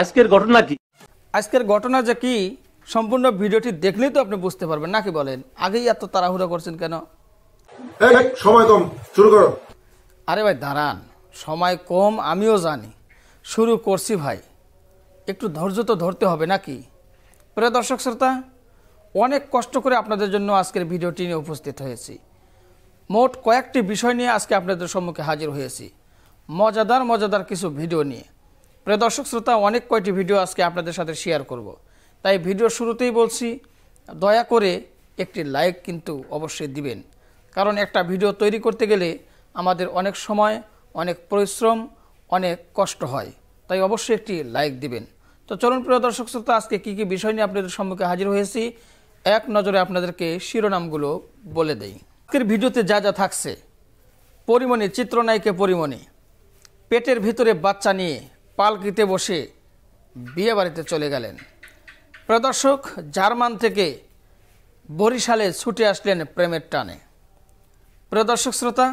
আজকের ঘটনা কি আজকের ঘটনা যে কি সম্পূর্ণ ভিডিওটি দেখলেই তো আপনি বুঝতে পারবেন নাকি বলেন আগেই এত তাড়াহুড়া করছেন কেন সময় কম শুরু করো আরে ভাই দাঁড়ান সময় কম আমিও জানি শুরু করছি ভাই একটু ধৈর্য তো ধরতে হবে নাকি প্রিয় দর্শক শ্রোতা অনেক কষ্ট করে আপনাদের জন্য আজকের ভিডিওটি নিয়ে উপস্থিত হয়েছি মোট কয়েকটি বিষয় নিয়ে আজকে আপনাদের সম্মুখে হাজির হয়েছি মজাদার মজাদার কিছু ভিডিও নিয়ে প্রিয় দর্শক শ্রোতা অনেক কয়টি ভিডিও আজকে আপনাদের সাথে শেয়ার করব। তাই ভিডিও শুরুতেই বলছি দয়া করে একটি লাইক কিন্তু অবশ্যই দিবেন কারণ একটা ভিডিও তৈরি করতে গেলে আমাদের অনেক সময় অনেক পরিশ্রম অনেক কষ্ট হয় তাই অবশ্যই একটি লাইক দিবেন তো চলুন প্রিয় দর্শক শ্রোতা আজকে কী কী বিষয় নিয়ে আপনাদের সম্মুখে হাজির হয়েছি এক নজরে আপনাদেরকে শিরোনামগুলো বলে দেই আজকের ভিডিওতে যা যা থাকছে পরিমণি চিত্রনায়িকে পরিমণি পেটের ভিতরে বাচ্চা নিয়ে পালকিতে বসে বিয়ে বাড়িতে চলে গেলেন প্রদর্শক জার্মান থেকে বরিশালে ছুটে আসলেন প্রেমের টানে প্রদর্শক শ্রোতা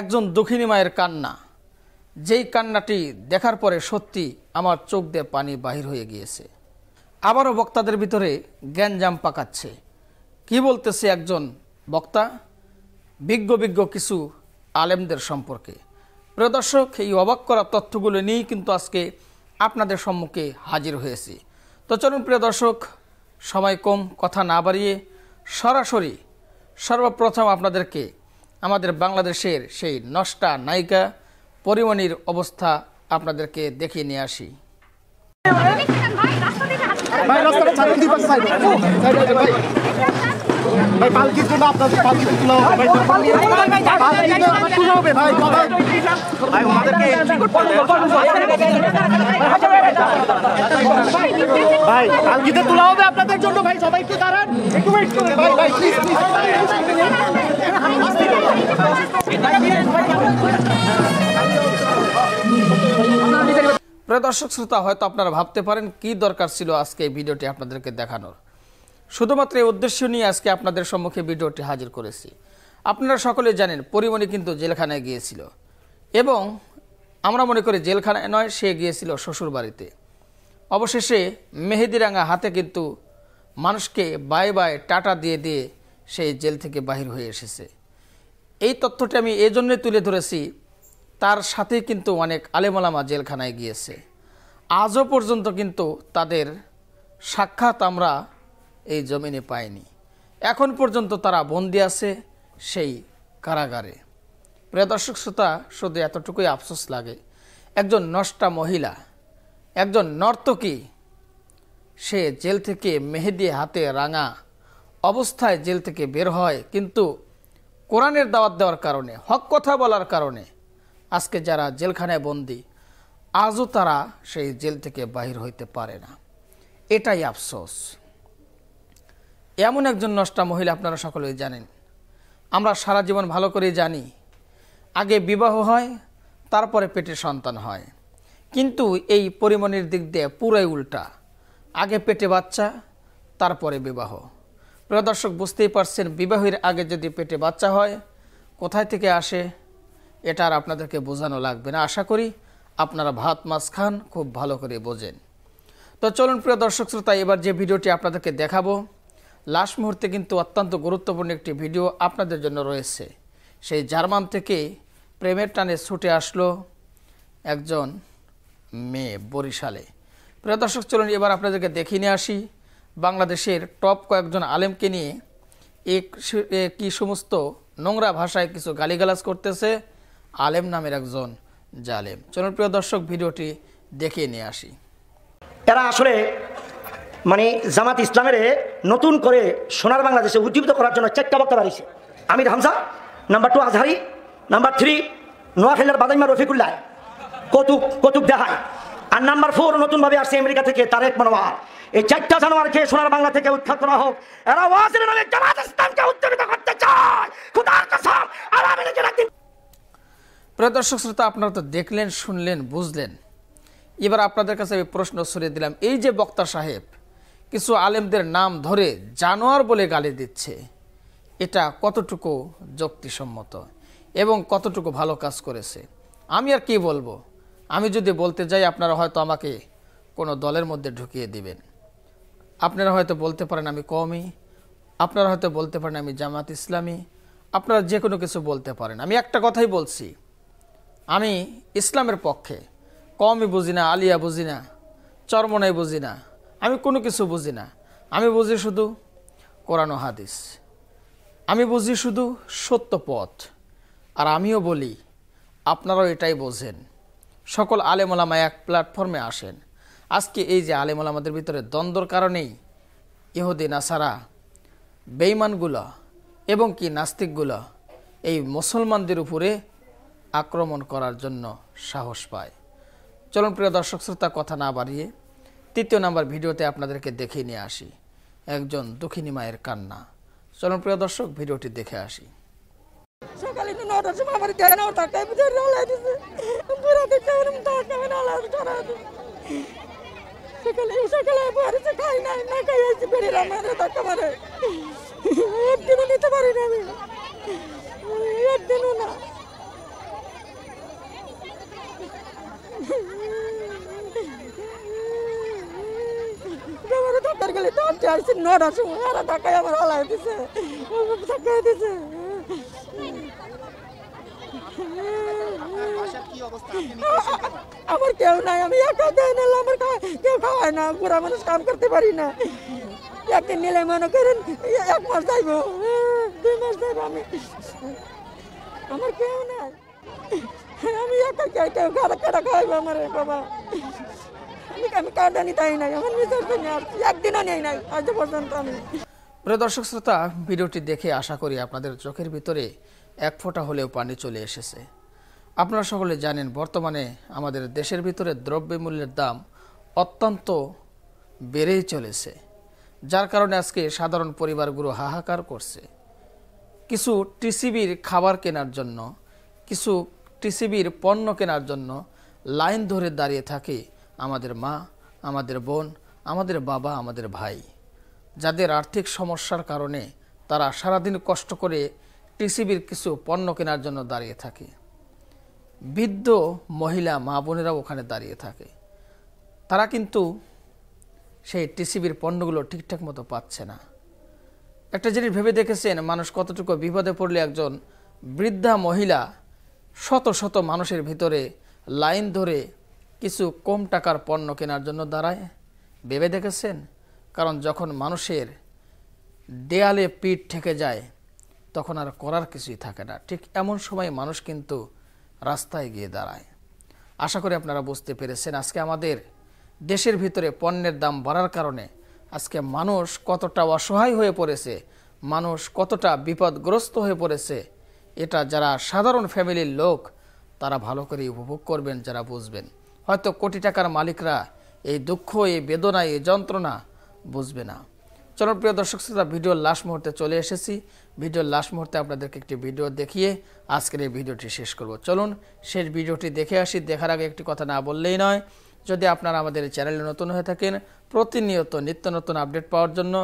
একজন দক্ষিণী মায়ের কান্না যেই কান্নাটি দেখার পরে সত্যি আমার চোখ দিয়ে পানি বাহির হয়ে গিয়েছে আবারও বক্তাদের ভিতরে জ্ঞানজাম পাকাচ্ছে কি বলতেছে একজন বক্তা বিজ্ঞ বিজ্ঞ কিছু আলেমদের সম্পর্কে প্রদর্শক এই অবাক করা তথ্যগুলো নিয়েই কিন্তু আজকে আপনাদের সম্মুখে হাজির হয়েছি তো চলুন প্রিয় দর্শক সময় কম কথা না বাড়িয়ে সরাসরি সর্বপ্রথম আপনাদেরকে আমাদের বাংলাদেশের সেই নষ্টা নায়িকা পরিমণির অবস্থা আপনাদেরকে দেখিয়ে নিয়ে আসি ভাই রাস্তা ভাই পালকির জন্য আপনাদের পালকি তোলা হবে ভাই তোলা হবে ভাই ভাই আমাদেরকে ভাই পালকিতে তোলা হবে আপনাদের জন্য ভাই সবাই একটু দাঁড়ান একটু ওয়েট করে ভাই ভাই প্লিজ প্রিয় দর্শক শ্রোতা হয়তো আপনারা ভাবতে পারেন কি দরকার ছিল আজকে এই ভিডিওটি আপনাদেরকে দেখানোর শুধুমাত্র এই উদ্দেশ্য নিয়ে আজকে আপনাদের সম্মুখে ভিডিওটি হাজির করেছি আপনারা সকলে জানেন পরিমণি কিন্তু জেলখানায় গিয়েছিল এবং আমরা মনে করি জেলখানায় নয় সে গিয়েছিল শ্বশুর বাড়িতে অবশেষে মেহেদিরাঙা হাতে কিন্তু মানুষকে বায়ে বায়ে টাটা দিয়ে দিয়ে সেই জেল থেকে বাহির হয়ে এসেছে এই তথ্যটি আমি এই জন্যে তুলে ধরেছি তার সাথে কিন্তু অনেক আলেমালামা জেলখানায় গিয়েছে আজও পর্যন্ত কিন্তু তাদের সাক্ষাৎ আমরা এই জমিনে পায়নি এখন পর্যন্ত তারা বন্দি আছে সেই কারাগারে প্রিয় দর্শক শ্রোতা শুধু এতটুকুই আফসোস লাগে একজন নষ্টা মহিলা একজন নর্তকী সে জেল থেকে মেহেদি হাতে রাঙা অবস্থায় জেল থেকে বের হয় কিন্তু কোরআনের দাওয়াত দেওয়ার কারণে হক কথা বলার কারণে আজকে যারা জেলখানায় বন্দি আজও তারা সেই জেল থেকে বাহির হইতে পারে না এটাই আফসোস এমন একজন নষ্টা মহিলা আপনারা সকলেই জানেন আমরা সারা জীবন ভালো করে জানি আগে বিবাহ হয় তারপরে পেটে সন্তান হয় কিন্তু এই পরিমাণের দিক দিয়ে পুরাই উল্টা আগে পেটে বাচ্চা তারপরে বিবাহ প্রিয় দর্শক বুঝতেই পারছেন বিবাহের আগে যদি পেটে বাচ্চা হয় কোথায় থেকে আসে এটা আর আপনাদেরকে বোঝানো লাগবে না আশা করি আপনারা ভাত মাছ খান খুব ভালো করে বোঝেন তো চলুন প্রিয় দর্শক শ্রোতা এবার যে ভিডিওটি আপনাদেরকে দেখাবো লাস্ট মুহূর্তে কিন্তু অত্যন্ত গুরুত্বপূর্ণ একটি ভিডিও আপনাদের জন্য রয়েছে সেই জার্মান থেকে প্রেমের টানে ছুটে আসলো একজন মেয়ে বরিশালে প্রিয় দর্শক চলুন এবার আপনাদেরকে দেখে নিয়ে আসি বাংলাদেশের টপ কয়েকজন আলেমকে নিয়ে এক কি সমস্ত নোংরা ভাষায় কিছু গালিগালাজ করতেছে আলেম নামের একজন জালেম চলুন প্রিয় দর্শক ভিডিওটি দেখে নিয়ে আসি এরা আসলে মানে জামাত ইসলামের নতুন করে সোনার বাংলাদেশে উজ্জীবিত করার জন্য চারটা বক্তা বাড়িছে Amir Hamza number two Azhari number three নোয়াখেলার বাদাইমা রফিকুল্লাহ কতুক কতুক দেহায় আর নাম্বার ফোর নতুনভাবে আসছে আমেরিকা থেকে তারেক মনোয়ার এই চারটা জানোয়ারকে সোনার বাংলা থেকে উৎখাত করা হোক এরা ওয়াজের নামে জামাত ইসলামকে উজ্জীবিত করতে চায় কসম আর একদিন প্রিয় দর্শক শ্রোতা আপনারা তো দেখলেন শুনলেন বুঝলেন এবার আপনাদের কাছে আমি প্রশ্ন ছড়িয়ে দিলাম এই যে বক্তা সাহেব কিছু আলেমদের নাম ধরে জানোয়ার বলে গালি দিচ্ছে এটা কতটুকু যুক্তিসম্মত এবং কতটুকু ভালো কাজ করেছে আমি আর কি বলবো আমি যদি বলতে যাই আপনারা হয়তো আমাকে কোনো দলের মধ্যে ঢুকিয়ে দিবেন আপনারা হয়তো বলতে পারেন আমি কমই আপনারা হয়তো বলতে পারেন আমি জামাত ইসলামী আপনারা যে কোনো কিছু বলতে পারেন আমি একটা কথাই বলছি আমি ইসলামের পক্ষে কমই বুঝি না আলিয়া বুঝি না চরমনাই বুঝি না আমি কোনো কিছু বুঝি না আমি বুঝি শুধু কোরআন হাদিস আমি বুঝি শুধু সত্য পথ আর আমিও বলি আপনারাও এটাই বোঝেন সকল আলেমলামা এক প্ল্যাটফর্মে আসেন আজকে এই যে আলেমলামাদের ভিতরে দ্বন্দ্বর কারণেই ইহুদি নাসারা বেইমানগুলো এবং কি নাস্তিকগুলো এই মুসলমানদের উপরে আক্রমণ করার জন্য সাহস পায় চলুন প্রিয় দর্শক শ্রোতা কথা না বাড়িয়ে তৃতীয় নাম্বার ভিডিওতে আপনাদেরকে দেখিয়ে নিয়ে আসি একজন দুঃখিনী মায়ের কান্না চলুন প্রিয় দর্শক ভিডিওটি দেখে আসি সকালে তো নটার সকালে না বেরিয়ে নিতে পারি না হাতের আসছি নটার সময় এরা ধাক্কায় আমার হলাই দিছে ধাক্কায় দিছে আমার কেউ নাই আমি একা দেয় না আমার কেউ খাওয়ায় না বুড়া মানুষ কাম করতে পারি না একদিন নিলে মনে করেন এক মাস যাইব দুই মাস যাইব আমি আমার কেউ নাই আমি একা কেউ কেউ খাওয়া খাইব আমার বাবা দর্শক শ্রোতা ভিডিওটি দেখে আশা করি আপনাদের চোখের ভিতরে এক ফোঁটা হলেও পানি চলে এসেছে আপনারা সকলে জানেন বর্তমানে আমাদের দেশের ভিতরে দ্রব্যমূল্যের দাম অত্যন্ত বেড়েই চলেছে যার কারণে আজকে সাধারণ পরিবারগুলো হাহাকার করছে কিছু টিসিবির খাবার কেনার জন্য কিছু টিসিবির পণ্য কেনার জন্য লাইন ধরে দাঁড়িয়ে থাকে আমাদের মা আমাদের বোন আমাদের বাবা আমাদের ভাই যাদের আর্থিক সমস্যার কারণে তারা সারাদিন কষ্ট করে টিসিবির কিছু পণ্য কেনার জন্য দাঁড়িয়ে থাকে বৃদ্ধ মহিলা মা বোনেরাও ওখানে দাঁড়িয়ে থাকে তারা কিন্তু সেই টিসিবির পণ্যগুলো ঠিকঠাক মতো পাচ্ছে না একটা জিনিস ভেবে দেখেছেন মানুষ কতটুকু বিপদে পড়লে একজন বৃদ্ধা মহিলা শত শত মানুষের ভিতরে লাইন ধরে কিছু কম টাকার পণ্য কেনার জন্য দাঁড়ায় ভেবে দেখেছেন কারণ যখন মানুষের দেয়ালে পিঠ ঠেকে যায় তখন আর করার কিছুই থাকে না ঠিক এমন সময় মানুষ কিন্তু রাস্তায় গিয়ে দাঁড়ায় আশা করি আপনারা বুঝতে পেরেছেন আজকে আমাদের দেশের ভিতরে পণ্যের দাম বাড়ার কারণে আজকে মানুষ কতটা অসহায় হয়ে পড়েছে মানুষ কতটা বিপদগ্রস্ত হয়ে পড়েছে এটা যারা সাধারণ ফ্যামিলির লোক তারা ভালো করে উপভোগ করবেন যারা বুঝবেন হয়তো কোটি টাকার মালিকরা এই দুঃখ এই বেদনা এই যন্ত্রণা বুঝবে না চলুন প্রিয় দর্শক শ্রোতা ভিডিওর লাস্ট মুহূর্তে চলে এসেছি ভিডিওর লাস্ট মুহূর্তে আপনাদেরকে একটি ভিডিও দেখিয়ে আজকের এই ভিডিওটি শেষ করব চলুন শেষ ভিডিওটি দেখে আসি দেখার আগে একটি কথা না বললেই নয় যদি আপনারা আমাদের চ্যানেলে নতুন হয়ে থাকেন প্রতিনিয়ত নিত্য নতুন আপডেট পাওয়ার জন্য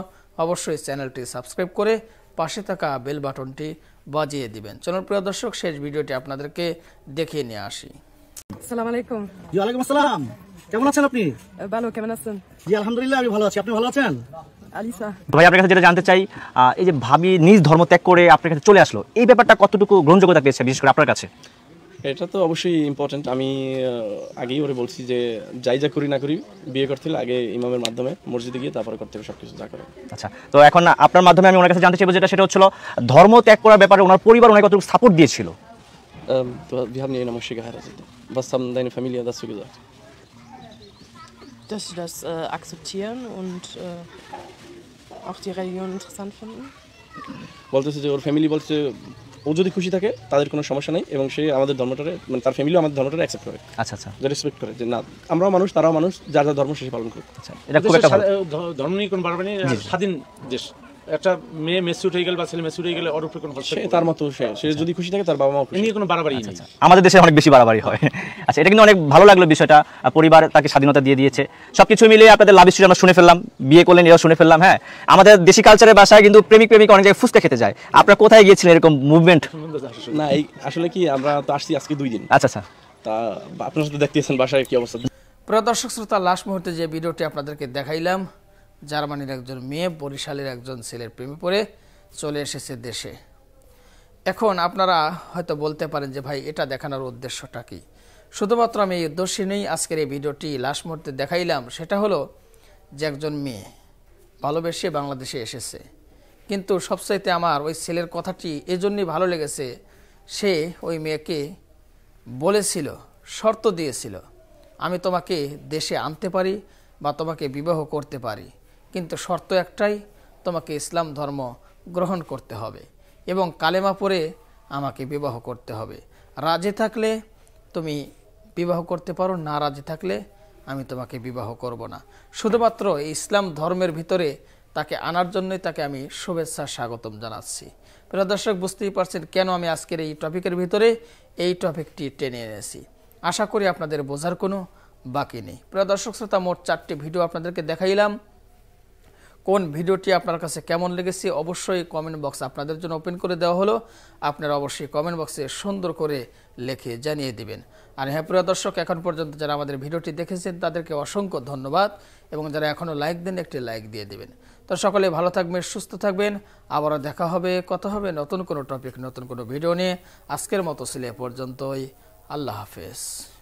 অবশ্যই চ্যানেলটি সাবস্ক্রাইব করে পাশে থাকা বেল বাটনটি বাজিয়ে দিবেন চলুন প্রিয় দর্শক শেষ ভিডিওটি আপনাদেরকে দেখিয়ে নিয়ে আসি নিজ ধর্ম ত্যাগ করে আপনার কাছে চলে আসলো এই ব্যাপারটা কতটুকু গ্রহণযোগ্যতা আপনার কাছে এটা তো অবশ্যই আমি আগেই বলছি যে যাই যা করি না করি বিয়ে করতে আগে ইমামের মাধ্যমে মসজিদে গিয়ে তারপরে করতে যা আচ্ছা তো এখন আপনার মাধ্যমে আমি ওনার কাছে জানতে চাইবো যেটা সেটা হচ্ছিল ধর্ম ত্যাগ করার ব্যাপারে ওনার পরিবার ওনার সাপোর্ট দিয়েছিল was haben deine Familie dazu gesagt? Dass sie das äh, akzeptieren und äh, auch die Religion interessant finden. বলতেছে যে ওর ফ্যামিলি বলছে ও যদি খুশি থাকে তাদের কোনো সমস্যা নেই এবং সে আমাদের ধর্মটারে মানে তার ফ্যামিলিও আমাদের ধর্মটারে অ্যাকসেপ্ট করে আচ্ছা আচ্ছা রেসপেক্ট করে যে না আমরাও মানুষ তারাও মানুষ যার যার ধর্ম শেষে পালন করে আচ্ছা এটা খুব একটা ধর্ম নিয়ে কোনো স্বাধীন দেশ একটা মেয়ে মেসিউট হয়ে গেল বা ছেলে গেলে সে তার মতো সে যদি খুশি থাকে তার বাবা মা নিয়ে কোনো বাড়াবাড়ি আচ্ছা, নেই আচ্ছা। আমাদের দেশে অনেক বেশি বাড়াবাড়ি হয় আচ্ছা এটা কিন্তু অনেক ভালো লাগলো বিষয়টা পরিবার তাকে স্বাধীনতা দিয়ে দিয়েছে সব কিছু আপনাদের লাভ স্টোরি আমরা শুনে ফেললাম বিয়ে করলেন শুনে ফেললাম হ্যাঁ আমাদের দেশি কালচারের বাসায় কিন্তু প্রেমিক প্রেমিক অনেক জায়গায় ফুচকা খেতে যায় আপনারা কোথায় গিয়েছিলেন এরকম মুভমেন্ট না এই আসলে কি আমরা তো আসছি আজকে দুই দিন আচ্ছা আচ্ছা তা আপনার সাথে দেখতেছেন বাসায় কি অবস্থা প্রিয় দর্শক শ্রোতা লাস্ট মুহূর্তে যে ভিডিওটি আপনাদেরকে দেখাইলাম জার্মানির একজন মেয়ে বরিশালের একজন ছেলের প্রেমে পড়ে চলে এসেছে দেশে এখন আপনারা হয়তো বলতে পারেন যে ভাই এটা দেখানোর উদ্দেশ্যটা কী শুধুমাত্র আমি এই উদ্দেশ্যে নেই আজকের এই ভিডিওটি লাস্ট মুহূর্তে দেখাইলাম সেটা হলো যে একজন মেয়ে ভালোবেসে বাংলাদেশে এসেছে কিন্তু সবচাইতে আমার ওই ছেলের কথাটি এজন্যই ভালো লেগেছে সে ওই মেয়েকে বলেছিল শর্ত দিয়েছিল আমি তোমাকে দেশে আনতে পারি বা তোমাকে বিবাহ করতে পারি কিন্তু শর্ত একটাই তোমাকে ইসলাম ধর্ম গ্রহণ করতে হবে এবং কালেমা পরে আমাকে বিবাহ করতে হবে রাজে থাকলে তুমি বিবাহ করতে পারো না রাজে থাকলে আমি তোমাকে বিবাহ করব না শুধুমাত্র ইসলাম ধর্মের ভিতরে তাকে আনার জন্যই তাকে আমি শুভেচ্ছা স্বাগতম জানাচ্ছি প্রিয় দর্শক বুঝতেই পারছেন কেন আমি আজকের এই টপিকের ভিতরে এই টপিকটি টেনে এনেছি আশা করি আপনাদের বোঝার কোনো বাকি নেই প্রিয় দর্শক শ্রোতা মোট চারটি ভিডিও আপনাদেরকে দেখাইলাম কোন ভিডিওটি আপনার কাছে কেমন লেগেছে অবশ্যই কমেন্ট বক্স আপনাদের জন্য ওপেন করে দেওয়া হলো আপনারা অবশ্যই কমেন্ট বক্সে সুন্দর করে লেখে জানিয়ে দিবেন আর হ্যাঁ প্রিয় দর্শক এখন পর্যন্ত যারা আমাদের ভিডিওটি দেখেছেন তাদেরকে অসংখ্য ধন্যবাদ এবং যারা এখনও লাইক দেন একটি লাইক দিয়ে দিবেন তো সকলে ভালো থাকবেন সুস্থ থাকবেন আবারও দেখা হবে কথা হবে নতুন কোনো টপিক নতুন কোনো ভিডিও নিয়ে আজকের মতো ছিল পর্যন্তই আল্লাহ হাফেজ